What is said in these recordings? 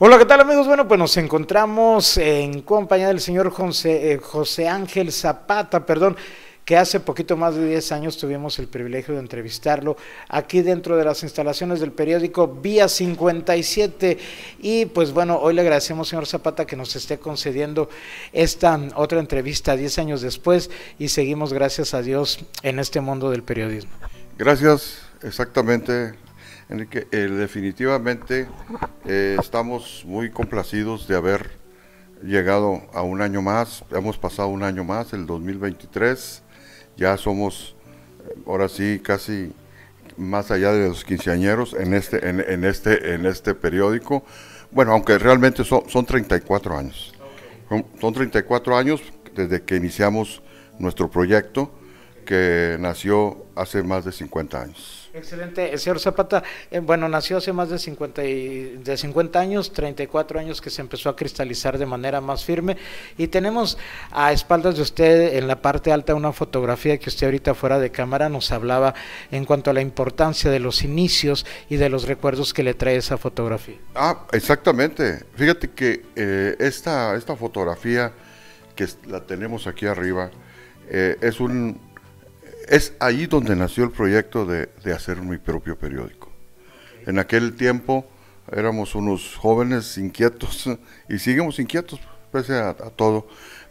Hola, ¿qué tal amigos? Bueno, pues nos encontramos en compañía del señor José, eh, Ángel Zapata, perdón, que hace poquito más de 10 años tuvimos el privilegio de entrevistarlo aquí dentro de las instalaciones del periódico Vía 57. Y pues bueno, hoy le agradecemos, señor Zapata, que nos esté concediendo esta otra entrevista 10 años después y seguimos, gracias a Dios, en este mundo del periodismo. Gracias, exactamente, Enrique, eh, definitivamente eh, estamos muy complacidos de haber llegado a un año más, hemos pasado un año más, el 2023, ya somos, eh, ahora sí, casi más allá de los quinceañeros en este, en, este, en este periódico. Bueno, aunque realmente son, son 34 años. son 34 años desde que iniciamos nuestro proyecto que nació hace más de 50 años. Excelente. El señor Zapata, eh, bueno, nació hace más de 50, de 50 años, 34 años que se empezó a cristalizar de manera más firme. Y tenemos a espaldas de usted, en la parte alta, una fotografía que usted ahorita fuera de cámara nos hablaba en cuanto a la importancia de los inicios y de los recuerdos que le trae esa fotografía. Ah, exactamente. Fíjate que eh, esta, fotografía que la tenemos aquí arriba eh, es un es allí donde nació el proyecto de, hacer mi propio periódico. En aquel tiempo éramos unos jóvenes inquietos y seguimos inquietos pese a, todo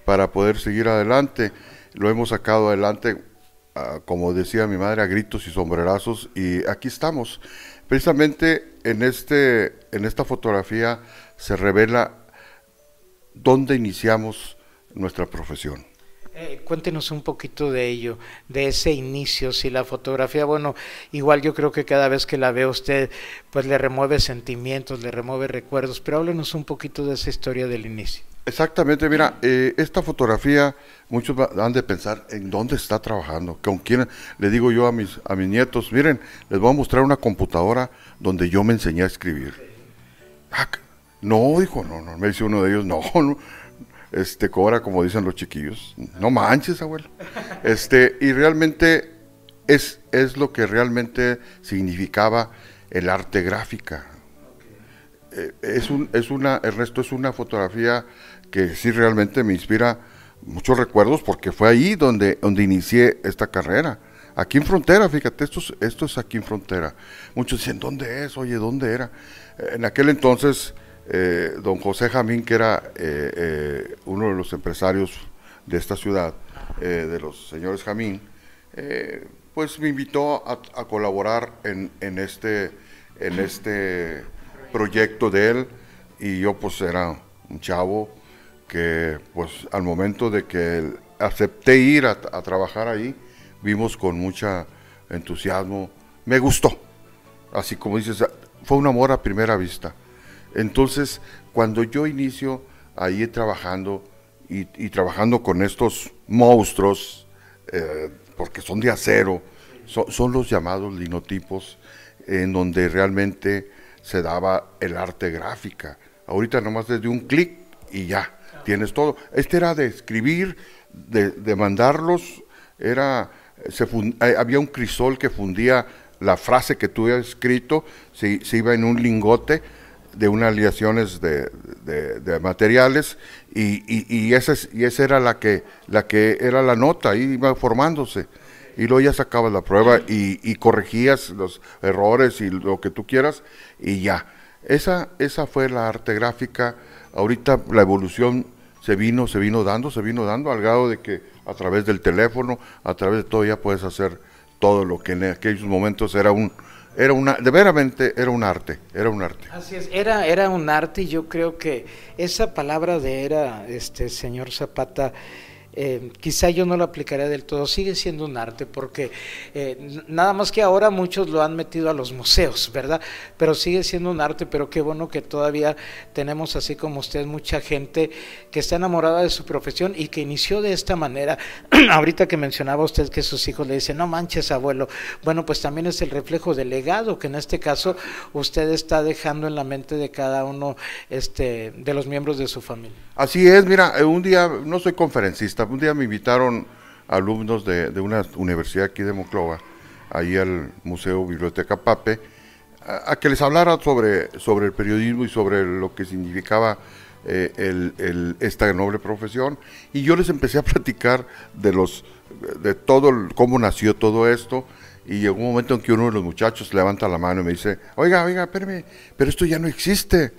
para poder seguir adelante. Lo hemos sacado adelante, ah, como decía mi madre, a gritos y sombrerazos y aquí estamos. Precisamente en, este, en esta fotografía se revela dónde iniciamos nuestra profesión. Eh, cuéntenos un poquito de ello, de ese inicio, si la fotografía, bueno, igual yo creo que cada vez que la ve usted, pues le remueve sentimientos, le remueve recuerdos, pero háblenos un poquito de esa historia del inicio. Exactamente, mira, eh, esta fotografía, muchos han de pensar en dónde está trabajando, con quién. Le digo yo a mis, a mis nietos, miren, les voy a mostrar una computadora donde yo me enseñé a escribir. Ah, no, dijo, no, no, me dice uno de ellos, no, no, este, cobra como dicen los chiquillos. No manches, abuelo. Este, y realmente es, es lo que realmente significaba el arte gráfica. Eh, es un, es una, el resto es una fotografía que sí realmente me inspira muchos recuerdos porque fue ahí donde, donde inicié esta carrera. Aquí en Frontera, fíjate, esto esto es aquí en Frontera. Muchos dicen, ¿dónde es? Oye, ¿dónde era? En aquel entonces eh, don José Jamín, que era eh, eh, uno de los empresarios de esta ciudad, de los señores Jamín, pues me invitó a, colaborar en, este, en este proyecto de él y yo pues era un chavo que pues al momento de que acepté ir a, a trabajar ahí, vimos con mucho entusiasmo, me gustó, así como dices, fue un amor a primera vista. Entonces, cuando yo inicio ahí trabajando y, trabajando con estos monstruos, eh, porque son de acero, son los llamados linotipos, en donde realmente se daba el arte gráfica. Ahorita nomás desde un clic y ya, tienes todo. Este era de escribir, de, mandarlos, era, eh, había un crisol que fundía la frase que tú habías escrito, se iba en un lingote, de unas aleaciones de, materiales y, esa, era la que, la que era la nota, iba formándose. Y luego ya sacabas la prueba y, corregías los errores y lo que tú quieras y ya. Esa, esa fue la arte gráfica. Ahorita la evolución se vino, se vino dando, se vino dando al grado de que a través del teléfono, a través de todo ya puedes hacer todo lo que en aquellos momentos era un, era una, de veramente era un arte, era un arte. Así es, era, era un arte y yo creo que esa palabra de era, este señor Zapata, eh, quizá yo no lo aplicaría del todo, sigue siendo un arte, porque eh, nada más que ahora muchos lo han metido a los museos, ¿verdad? Pero sigue siendo un arte, pero qué bueno que todavía tenemos, así como usted, mucha gente que está enamorada de su profesión y que inició de esta manera. Ahorita que mencionaba usted que sus hijos le dicen, no manches, abuelo, bueno, pues también es el reflejo del legado que en este caso usted está dejando en la mente de cada uno este, de los miembros de su familia. Así es, mira, eh, un día, no soy conferencista, un día me invitaron alumnos de, una universidad aquí de Moclova, ahí al Museo Biblioteca Pape, a, que les hablara sobre, sobre el periodismo y sobre lo que significaba eh, esta noble profesión. Y yo les empecé a platicar de, los, de todo, cómo nació todo esto. Y llegó un momento en que uno de los muchachos levanta la mano y me dice, oiga, oiga, espérame, pero esto ya no existe.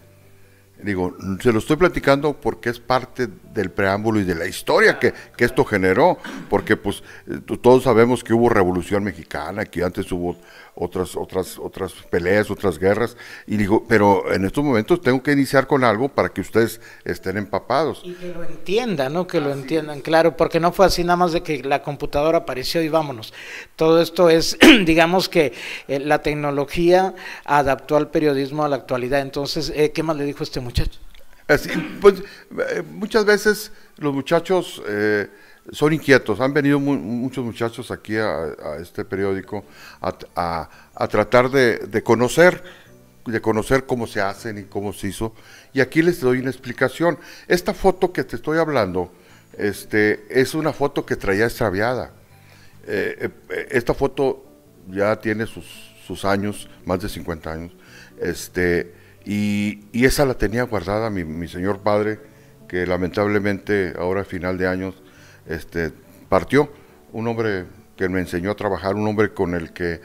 Digo, se lo estoy platicando porque es parte del preámbulo y de la historia que, esto generó, porque pues eh, todos sabemos que hubo revolución mexicana, que antes hubo otras, otras, otras peleas, otras guerras, y digo, pero en estos momentos tengo que iniciar con algo para que ustedes estén empapados. Y que lo entiendan, ¿no? Que lo entiendan, claro, porque no fue así nada más de que la computadora apareció y vámonos. Todo esto es, digamos que eh, la tecnología adaptó al periodismo a la actualidad, entonces, eh, ¿qué más le dijo este muchachos. Eh, pues, eh, muchas veces los muchachos eh, son inquietos. Han venido muchos muchachos aquí a, este periódico a, tratar de, conocer de conocer cómo se hacen y cómo se hizo. Y aquí les doy una explicación. Esta foto que te estoy hablando este, es una foto que traía extraviada. esta foto ya tiene sus, años, más de 50 años. Este, y, esa la tenía guardada mi, señor padre, que lamentablemente ahora a final de años este, partió. Un hombre que me enseñó a trabajar, un hombre con el que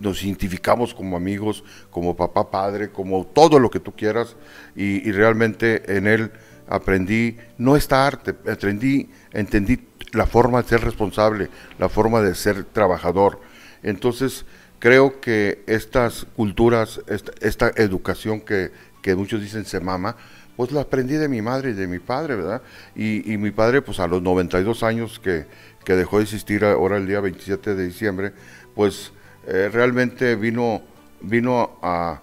nos identificamos como amigos, como papá, padre, como todo lo que tú quieras. Y, y realmente en él aprendí no esta arte, aprendí, entendí la forma de ser responsable, la forma de ser trabajador. Entonces, creo que estas culturas, esta, educación que, muchos dicen se mama, pues la aprendí de mi madre y de mi padre, ¿verdad? Y, mi padre, pues a los 92 años que, dejó de existir ahora el día 27 de diciembre, pues eh, realmente vino, vino a,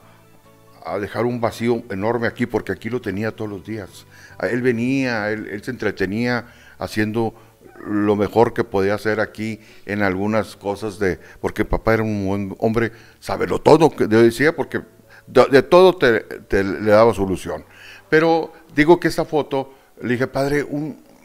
dejar un vacío enorme aquí, porque aquí lo tenía todos los días. Él venía, él se entretenía haciendo lo mejor que podía hacer aquí en algunas cosas de, porque papá era un buen hombre, sabelo todo, que decía, porque de, todo te, le daba solución. Pero digo que esta foto, le dije, padre,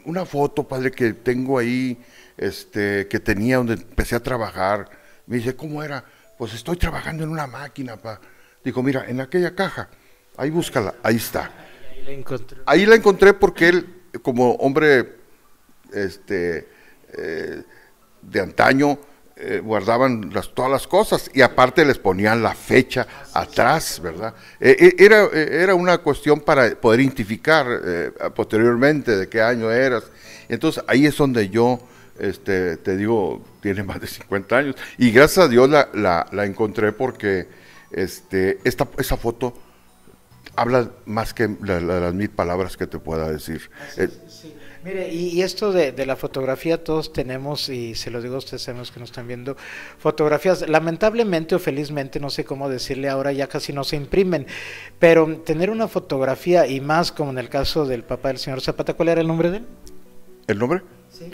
una foto, padre, que tengo ahí, este, que tenía donde empecé a trabajar. Me dice, ¿cómo era? Pues estoy trabajando en una máquina, pa. Digo, mira, en aquella caja, ahí búscala, ahí está. Ahí la encontré. Ahí la encontré porque él, como hombre este, eh, de antaño eh, guardaban todas las cosas y aparte les ponían la fecha atrás, ¿verdad? E, e, era, e, era una cuestión para poder identificar eh, posteriormente de qué año eras. Entonces ahí es donde yo este, te digo, tiene más de 50 años. Y gracias a Dios la, encontré porque este, esta, esa foto hablas más que las mil palabras que te pueda decir. Eh, Mire, y, esto de, de, la fotografía, todos tenemos, y se lo digo a ustedes a los que nos están viendo, fotografías, lamentablemente o felizmente, no sé cómo decirle ahora, ya casi no se imprimen, pero tener una fotografía, y más como en el caso del papá del señor Zapata, ¿cuál era el nombre de él? ¿El nombre?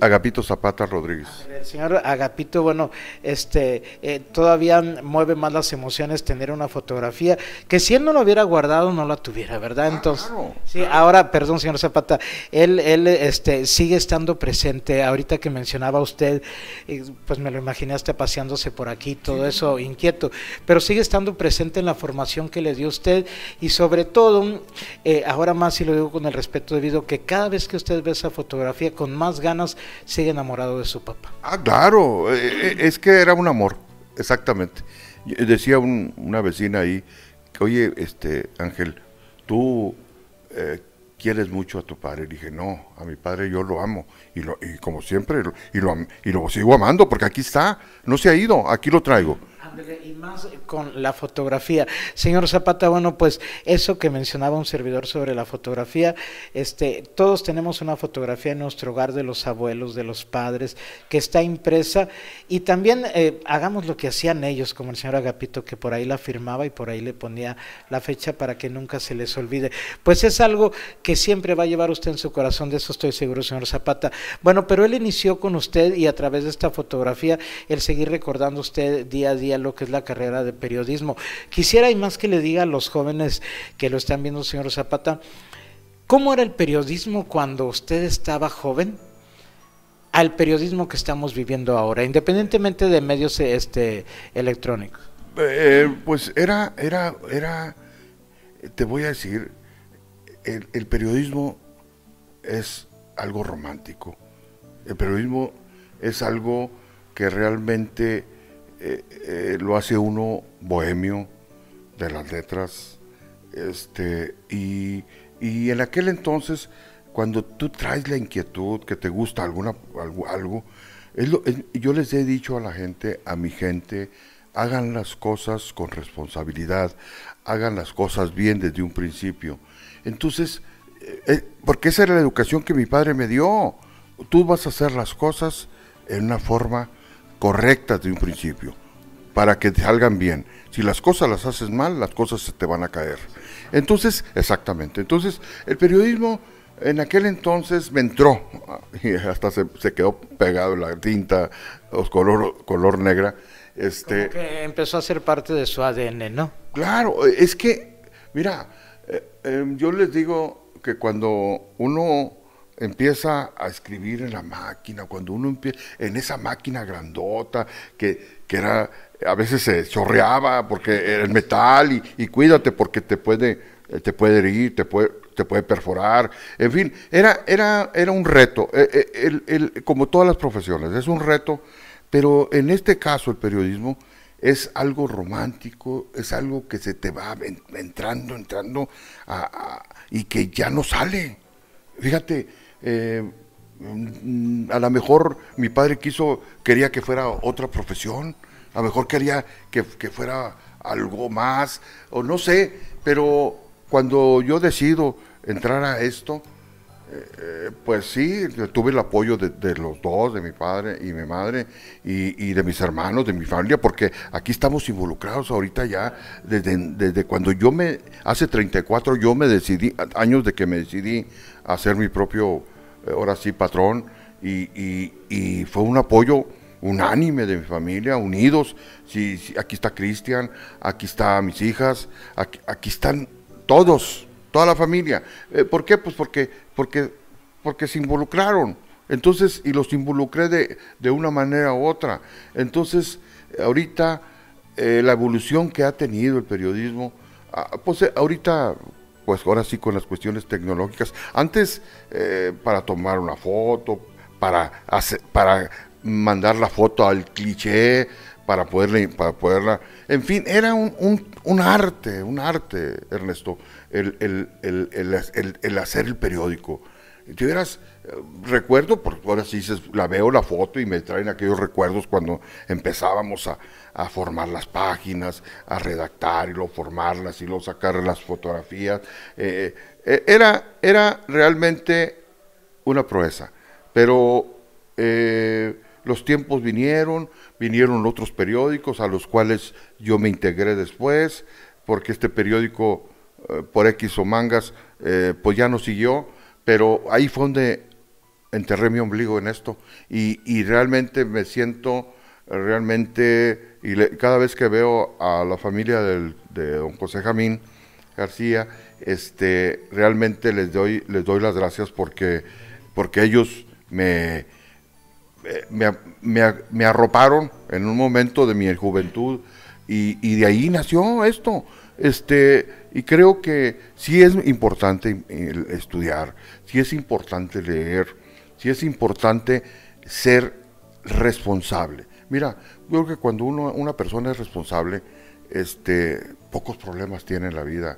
Agapito Zapata Rodríguez. señor Agapito, bueno, este, eh, todavía mueve más las emociones tener una fotografía que si él no lo hubiera guardado no la tuviera, ¿verdad? Ah, Entonces, sí. Ahora, perdón, señor Zapata, él, él, este, sigue estando presente. Ahorita que mencionaba usted, eh, pues me lo imaginé hasta paseándose por aquí, todo eso inquieto, pero sigue estando presente en la formación que le dio usted y sobre todo, eh, ahora más y lo digo con el respeto debido, que cada vez que usted ve esa fotografía con más ganas sigue enamorado de su papá. Ah, claro, eh, eh, es que era un amor, exactamente. Eh, decía una vecina ahí, oye, este Ángel, tú quieres mucho a tu padre. Le dije, no, a mi padre yo lo amo. Y, lo, y como siempre, y y lo sigo amando porque aquí está, no se ha ido, aquí lo traigo y más con la fotografía. Señor Zapata, bueno, pues eso que mencionaba un servidor sobre la fotografía, este, todos tenemos una fotografía en nuestro hogar de los abuelos, de los padres, que está impresa, y también eh, hagamos lo que hacían ellos, como el señor Agapito, que por ahí la firmaba y por ahí le ponía la fecha para que nunca se les olvide. Pues es algo que siempre va a llevar usted en su corazón, de eso estoy seguro, señor Zapata. Bueno, pero él inició con usted y a través de esta fotografía, el seguir recordando usted día a día lo que es la carrera de periodismo. Quisiera y más que le diga a los jóvenes que lo están viendo, señor Zapata, ¿cómo era el periodismo cuando usted estaba joven? al periodismo que estamos viviendo ahora, independientemente de medios este, electrónicos? Eh, pues era, era, era, te voy a decir, el, el, periodismo es algo romántico. El periodismo es algo que realmente eh, lo hace uno bohemio de las letras. Este, y, en aquel entonces, cuando tú traes la inquietud, que te gusta alguna, algo, yo les he dicho a la gente, a mi gente, hagan las cosas con responsabilidad, hagan las cosas bien desde un principio. Entonces, eh, eh, porque esa era la educación que mi padre me dio. Tú vas a hacer las cosas en una forma correctas de un principio, para que te salgan bien. Si las cosas las haces mal, las cosas se te van a caer. Entonces, exactamente. Entonces, el periodismo en aquel entonces me entró, y hasta se, quedó pegado la tinta, los color, color negra. Este, que empezó a ser parte de su ADN, ¿no? Claro, es que, mira, eh, em, yo les digo que cuando uno empieza a escribir en la máquina, cuando uno empieza, en esa máquina grandota que, que era, a veces se chorreaba porque era el metal y, y, cuídate porque te puede, eh, te puede herir, te puede, te puede perforar, en fin, era, era, era un reto, eh, eh, como todas las profesiones, es un reto, pero en este caso el periodismo es algo romántico, es algo que se te va entrando, entrando a, y que ya no sale. Fíjate, eh, mm, a lo mejor mi padre quiso, quería que fuera otra profesión, a lo mejor quería que, fuera algo más, o no sé, pero cuando yo decido entrar a esto, eh, eh, pues sí, tuve el apoyo de, los dos, de mi padre y mi madre, y, de mis hermanos, de mi familia, porque aquí estamos involucrados ahorita ya, desde, desde, cuando yo me, hace 34 yo me decidí, años de que me decidí hacer mi propio eh, ahora sí, patrón, y, fue un apoyo unánime de mi familia, unidos. aquí está Cristian, aquí están mis hijas, aquí, están todos, toda la familia. Eh, ¿Por qué? Pues porque, se involucraron. Entonces, y los involucré de, una manera u otra. Entonces, ahorita eh, la evolución que ha tenido el periodismo, ah, pues ahorita pues ahora sí con las cuestiones tecnológicas. Antes, eh, para tomar una foto, para, para mandar la foto al cliché, para poderle para poderla. En fin, era un, arte, un arte, Ernesto, el, el, el hacer el periódico. Te hubieras recuerdo, porque ahora sí se, la veo la foto y me traen aquellos recuerdos cuando empezábamos a, formar las páginas, a redactar y luego formarlas y luego sacar las fotografías. Eh, eh, eh, era, era realmente una proeza, pero los tiempos vinieron, vinieron otros periódicos a los cuales yo me integré después, porque este periódico por X o mangas pues ya no siguió, pero ahí fue donde enterré mi ombligo en esto y, realmente me siento realmente, y cada vez que veo a la familia de don José Jamín García, este, realmente les doy, les doy las gracias porque, porque ellos me, me, me, arroparon en un momento de mi juventud y, de ahí nació esto. Este, y creo que sí es importante eh, estudiar, sí es importante leer, sí es importante ser responsable. Mira, yo creo que cuando uno, una persona es responsable, este, pocos problemas tiene en la vida.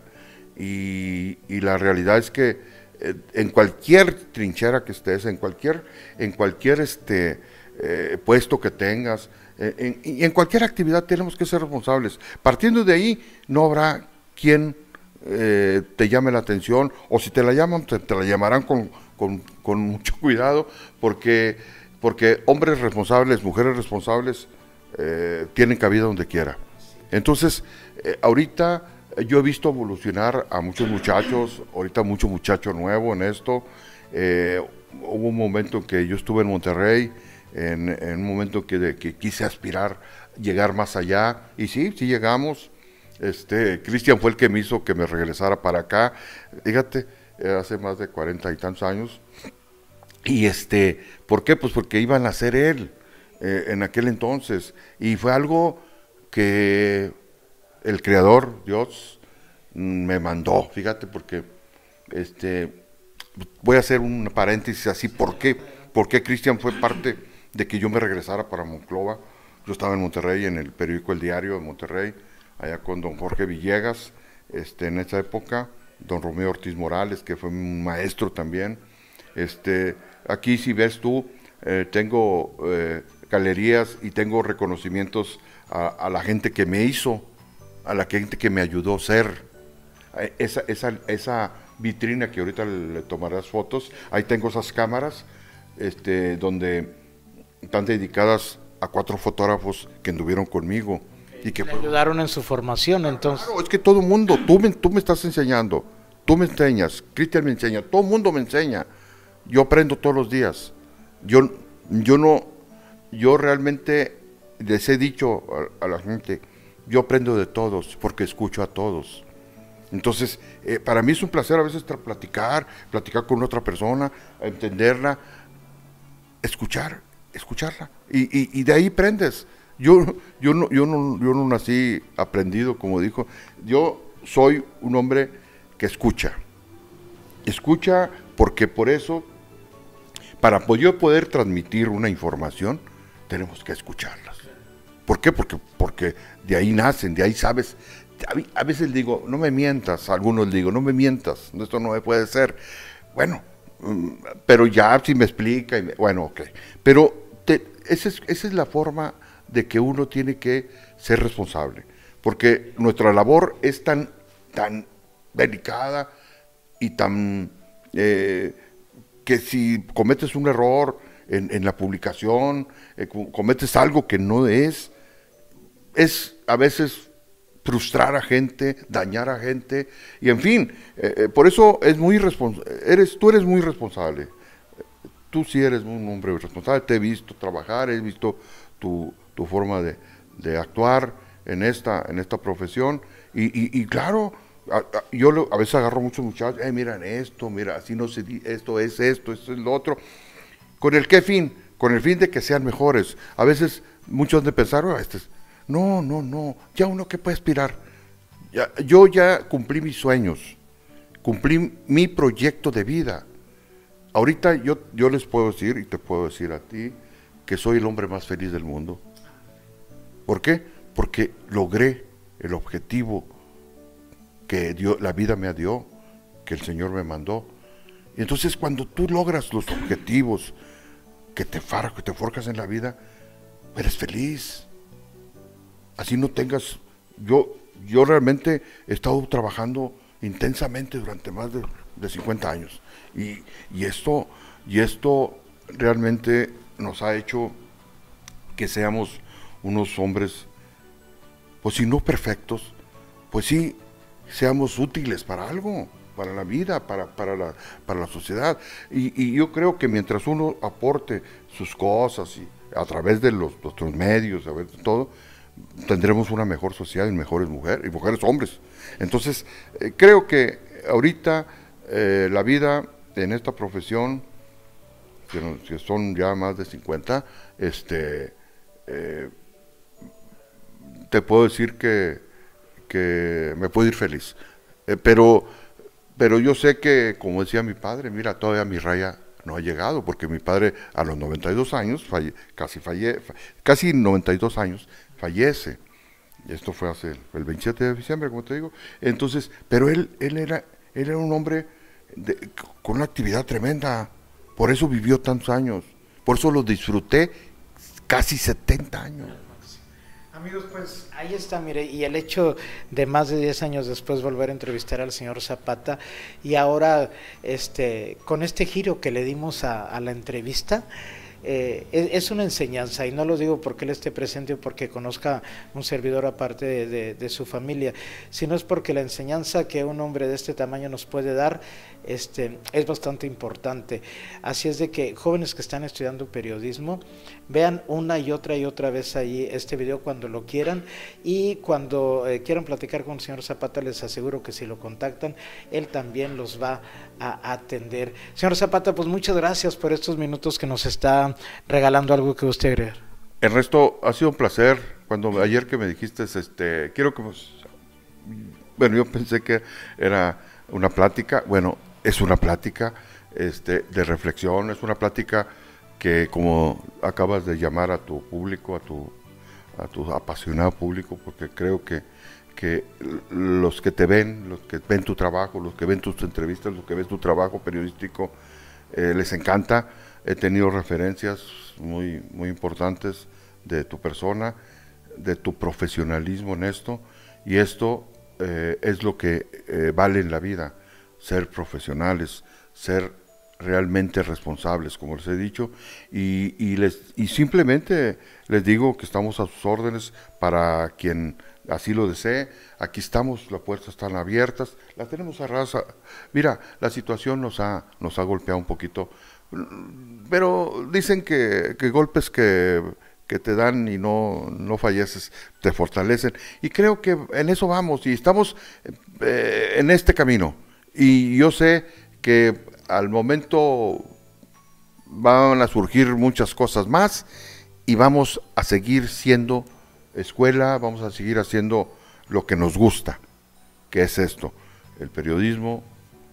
Y, la realidad es que eh, en cualquier trinchera que estés, en cualquier, en cualquier este, eh, puesto que tengas, eh, en cualquier actividad tenemos que ser responsables. Partiendo de ahí, no habrá quien eh, te llame la atención, o si te la llaman, te, la llamarán con, mucho cuidado, porque, porque hombres responsables, mujeres responsables, eh, tienen cabida donde quiera. Entonces, eh, ahorita yo he visto evolucionar a muchos muchachos, ahorita mucho muchacho nuevo en esto. hubo un momento que yo estuve en Monterrey, en, un momento que, que quise aspirar, llegar más allá, y sí, sí llegamos este, Cristian fue el que me hizo que me regresara para acá. Fíjate, eh, hace más de cuarenta y tantos años. Y este, ¿por qué? Pues porque iban a hacer él eh, en aquel entonces. Y fue algo que el creador, Dios, mm, me mandó. Fíjate, porque este, voy a hacer un paréntesis así. ¿Por qué? Porque Cristian fue parte de que yo me regresara para Monclova. Yo estaba en Monterrey, en el periódico El Diario de Monterrey allá con don Jorge Villegas, este, en esa época, don Romeo Ortiz Morales, que fue un maestro también. Este, aquí si ves tú, eh, tengo eh, galerías y tengo reconocimientos a, a, la gente que me hizo, a la gente que me ayudó a ser. Eh, esa, esa, esa vitrina que ahorita le tomarás fotos, ahí tengo esas cámaras este, donde están dedicadas a cuatro fotógrafos que anduvieron conmigo y que ayudaron en su formación, entonces. Claro, es que todo el mundo, tú me, tú me estás enseñando, tú me enseñas, Cristian me enseña, todo el mundo me enseña. Yo aprendo todos los días. Yo, yo no, yo realmente les he dicho a, la gente, yo aprendo de todos porque escucho a todos. Entonces, eh, para mí es un placer a veces platicar, platicar con otra persona, entenderla, escuchar, escucharla. Y, y, y de ahí prendes. Yo, yo, no, yo, no, no nací aprendido, como dijo. Yo soy un hombre que escucha. Escucha porque por eso, para yo poder transmitir una información, tenemos que escucharlas. ¿Por qué? Porque, porque de ahí nacen, de ahí sabes. A veces digo, no me mientas, algunos digo, no me mientas, esto no me puede ser. Bueno, mm, pero ya si me explica, y bueno, ok. Pero esa, es, esa es la forma de que uno tiene que ser responsable, porque nuestra labor es tan, tan delicada y tan... Eh, que si cometes un error en, la publicación, eh, cometes algo que no es, es a veces frustrar a gente, dañar a gente, y en fin, eh, por eso es muy eres, tú eres muy responsable, tú sí eres un hombre responsable, te he visto trabajar, he visto tu, forma de, actuar en esta, en esta profesión. Y, claro, yo a veces agarro muchos muchachos, eh, miran esto, mira, así no se dice, esto es esto, esto es lo otro. ¿Con el qué fin? Con el fin de que sean mejores. A veces muchos de pensar, ah, este no, no, no, ya uno que puede aspirar. Ya, yo ya cumplí mis sueños, cumplí mi proyecto de vida. Ahorita yo, yo les puedo decir y te puedo decir a ti que soy el hombre más feliz del mundo. ¿Por qué? Porque logré el objetivo que dio, la vida me dio, que el Señor me mandó. Y entonces cuando tú logras los objetivos que te, far, que te forjas en la vida, eres feliz. Así no tengas... Yo, yo realmente he estado trabajando intensamente durante más de, 50 años. Y, esto, y esto realmente nos ha hecho que seamos unos hombres, pues si no perfectos, pues sí, seamos útiles para algo, para la vida, para, la, sociedad. Y, yo creo que mientras uno aporte sus cosas y a través de los, nuestros medios, a ver, todo, tendremos una mejor sociedad y mejores mujeres, y mujeres hombres. Entonces, eh, creo que ahorita eh, la vida en esta profesión, que, son ya más de 50, este, eh, te puedo decir que, que me puedo ir feliz. Eh, pero, pero yo sé que, como decía mi padre, mira, todavía mi raya no ha llegado, porque mi padre a los 92 años, casi, falle, casi 92 años, fallece. Esto fue hace el, 27 de diciembre, como te digo. Entonces, pero él, él, era, él era un hombre con una actividad tremenda, por eso vivió tantos años, por eso lo disfruté casi 70 años. Amigos, pues ahí está, mire, y el hecho de más de 10 años después volver a entrevistar al señor Zapata y ahora este con este giro que le dimos a la entrevista, eh, es, una enseñanza y no lo digo porque él esté presente o porque conozca un servidor aparte de, su familia, sino es porque la enseñanza que un hombre de este tamaño nos puede dar este, es bastante importante. Así es de que jóvenes que están estudiando periodismo, vean una y otra y otra vez ahí este video cuando lo quieran y cuando eh, quieran platicar con el señor Zapata les aseguro que si lo contactan, él también los va a atender. Señor Zapata, pues muchas gracias por estos minutos que nos están regalando algo que usted agregar El resto ha sido un placer. Cuando ayer que me dijiste, este, quiero que bueno, yo pensé que era una plática. Bueno, es una plática este, de reflexión, es una plática que como acabas de llamar a tu público, a tu, a tu apasionado público, porque creo que, que los que te ven, los que ven tu trabajo, los que ven tus entrevistas, los que ven tu trabajo periodístico, eh, les encanta he tenido referencias muy, muy importantes de tu persona, de tu profesionalismo en esto, y esto eh, es lo que eh, vale en la vida, ser profesionales, ser realmente responsables, como les he dicho, y, les, y simplemente les digo que estamos a sus órdenes para quien así lo desee. Aquí estamos, las puertas están abiertas, las tenemos a raza. Mira, la situación nos ha, nos ha golpeado un poquito pero dicen que, golpes que, te dan y no, falleces, te fortalecen. Y creo que en eso vamos y estamos eh, en este camino. Y yo sé que al momento van a surgir muchas cosas más y vamos a seguir siendo escuela, vamos a seguir haciendo lo que nos gusta, que es esto, el periodismo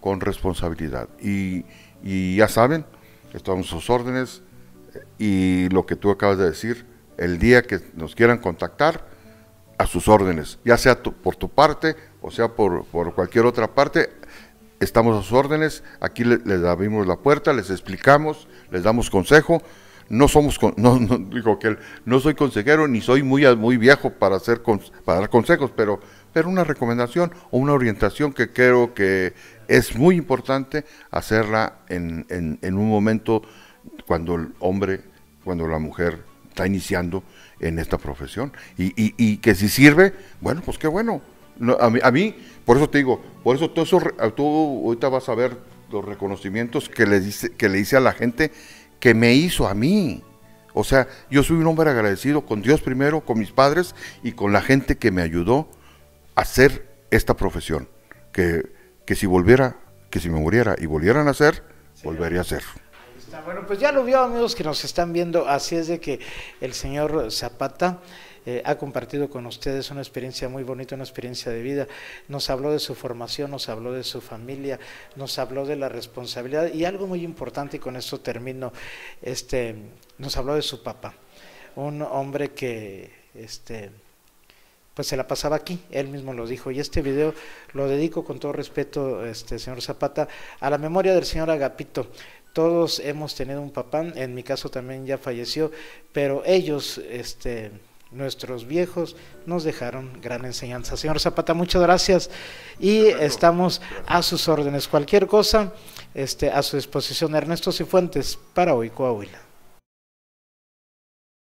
con responsabilidad. Y, y ya saben, estamos a sus órdenes y lo que tú acabas de decir, el día que nos quieran contactar, a sus órdenes, ya sea por tu parte o sea por, por, cualquier otra parte, estamos a sus órdenes, aquí les abrimos la puerta, les explicamos, les damos consejo, no somos, que no soy consejero ni soy muy, muy viejo para, hacer, para dar consejos, pero pero una recomendación o una orientación que creo que es muy importante hacerla en, en, un momento cuando el hombre, cuando la mujer está iniciando en esta profesión. Y, y, que si sirve, bueno, pues qué bueno. a, mí, por eso te digo, por eso todo eso, tú ahorita vas a ver los reconocimientos que le, dice, que le hice a la gente que me hizo a mí. O sea, yo soy un hombre agradecido con Dios primero, con mis padres y con la gente que me ayudó hacer esta profesión, que, que si volviera, que si me muriera y volvieran a hacer volvería a hacer. Bueno, pues ya lo vio amigos que nos están viendo, así es de que el señor Zapata... Eh, ha compartido con ustedes una experiencia muy bonita, una experiencia de vida. Nos habló de su formación, nos habló de su familia, nos habló de la responsabilidad y algo muy importante, y con esto termino, este, nos habló de su papá, un hombre que... Este, pues se la pasaba aquí, él mismo lo dijo, y este video lo dedico con todo respeto, este señor Zapata, a la memoria del señor Agapito. Todos hemos tenido un papá, en mi caso también ya falleció, pero ellos, este, nuestros viejos, nos dejaron gran enseñanza. Señor Zapata, muchas gracias y estamos a sus órdenes. Cualquier cosa, este, a su disposición. Ernesto Cifuentes, para hoy